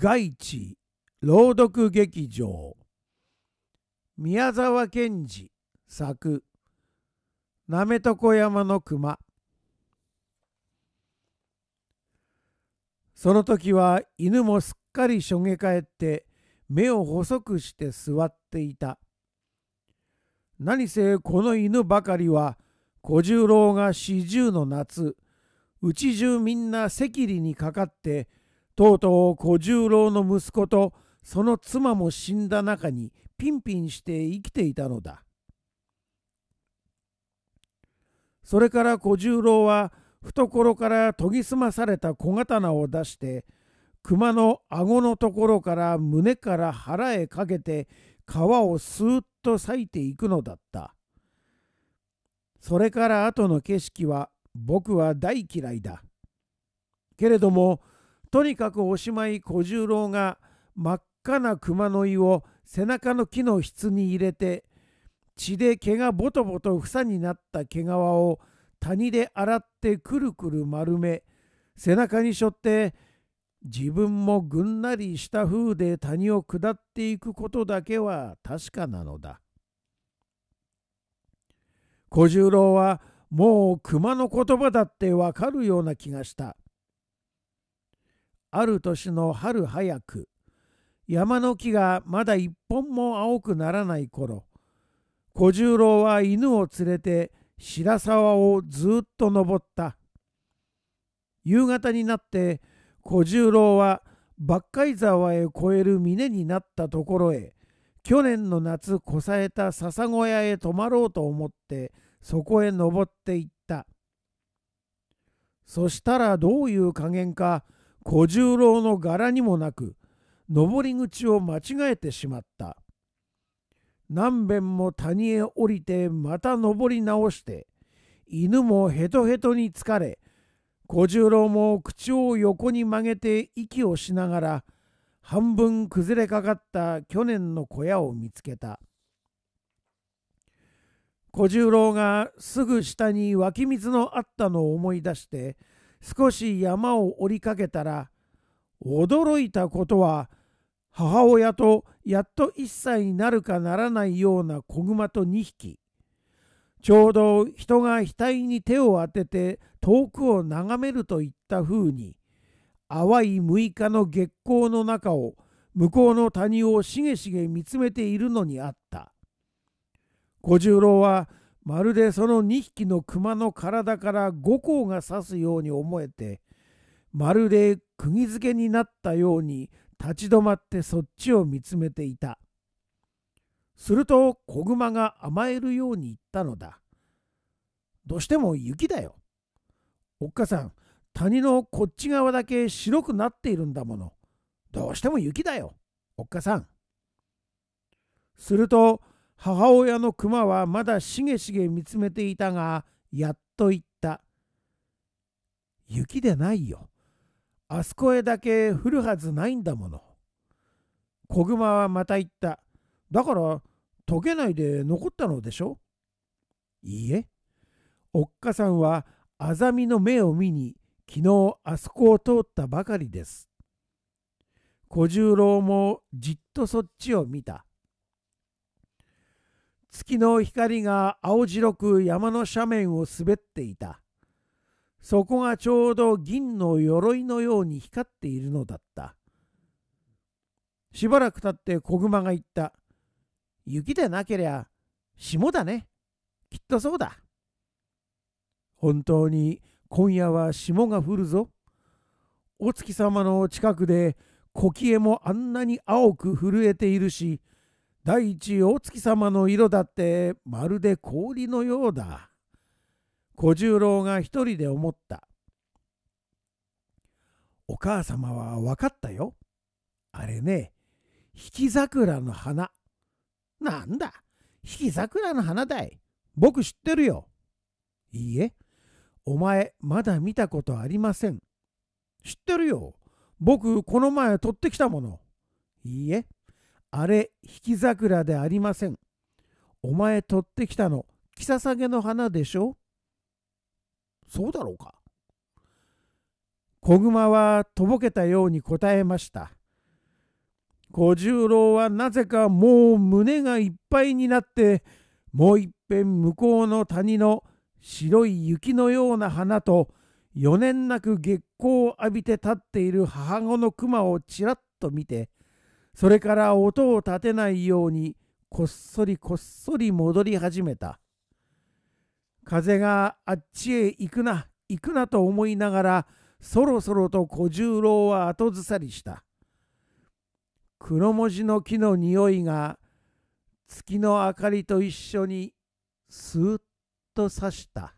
外地朗読劇場宮沢賢治作「なめとこ山の熊」その時は犬もすっかりしょげえって目を細くして座っていた何せこの犬ばかりは小十郎が四十の夏うち中みんな赤痢にかかってとうとう小十郎の息子とその妻も死んだ中にピンピンして生きていたのだ。それから小十郎は懐から研ぎ澄まされた小刀を出して熊の顎のところから胸から腹へかけて皮をスーッと裂いていくのだった。それから後の景色は僕は大嫌いだ。けれどもとにかくおしまい小十郎が真っ赤な熊の胃を背中の木の質に入れて血で毛がボトボト房になった毛皮を谷で洗ってくるくる丸め背中に背負って自分もぐんなりした風で谷を下っていくことだけは確かなのだ。小十郎はもう熊の言葉だってわかるような気がした。ある年の春早く山の木がまだ一本も青くならない頃小十郎は犬を連れて白沢をずっと登った夕方になって小十郎は八海沢へ越える峰になったところへ去年の夏こさえた笹小屋へ泊まろうと思ってそこへ登っていったそしたらどういう加減か小十郎の柄にもなく登り口を間違えてしまった何べんも谷へ降りてまた登り直して犬もヘトヘトに疲れ小十郎も口を横に曲げて息をしながら半分崩れかかった去年の小屋を見つけた小十郎がすぐ下に湧き水のあったのを思い出して少し山を降りかけたら驚いたことは母親とやっと1歳になるかならないような子熊と2匹ちょうど人が額に手を当てて遠くを眺めるといった風に淡い6日の月光の中を向こうの谷をしげしげ見つめているのにあった。小十郎はまるでその2匹の熊の体から5個が刺すように思えて、まるで釘付けになったように立ち止まってそっちを見つめていた。すると子熊が甘えるように言ったのだ。どうしても雪だよ。おっかさん、谷のこっち側だけ白くなっているんだもの。どうしても雪だよ。おっかさん。すると母親の熊はまだしげしげ見つめていたが、やっと言った。雪でないよ。あそこへだけ降るはずないんだもの。子熊はまた言った。だから、溶けないで残ったのでしょいいえ。おっかさんは、あざみの目を見に、昨日あそこを通ったばかりです。小十郎もじっとそっちを見た。月の光が青白く山の斜面を滑っていた。そこがちょうど銀の鎧のように光っているのだった。しばらくたって子熊が言った。雪でなけりゃ霜だね。きっとそうだ。本当に今夜は霜が降るぞ。お月様の近くでキエもあんなに青く震えているし、第一大月様の色だってまるで氷のようだ。小十郎が一人で思った。お母様は分かったよ。あれね、引き桜の花。なんだ、引き桜の花だい。僕知ってるよ。いいえ、お前まだ見たことありません。知ってるよ。僕この前取ってきたもの。いいえ。あれ、引き桜でありません。お前取ってきたの、キササゲの花でしょそうだろうか。子熊はとぼけたように答えました。小十郎はなぜかもう胸がいっぱいになって、もういっぺん向こうの谷の白い雪のような花と、余念なく月光を浴びて立っている母子の熊をちらっと見て、それから音を立てないようにこっそりこっそり戻り始めた。風があっちへ行くな行くなと思いながらそろそろと小十郎は後ずさりした。黒文字の木の匂いが月の明かりと一緒にスーッと刺した。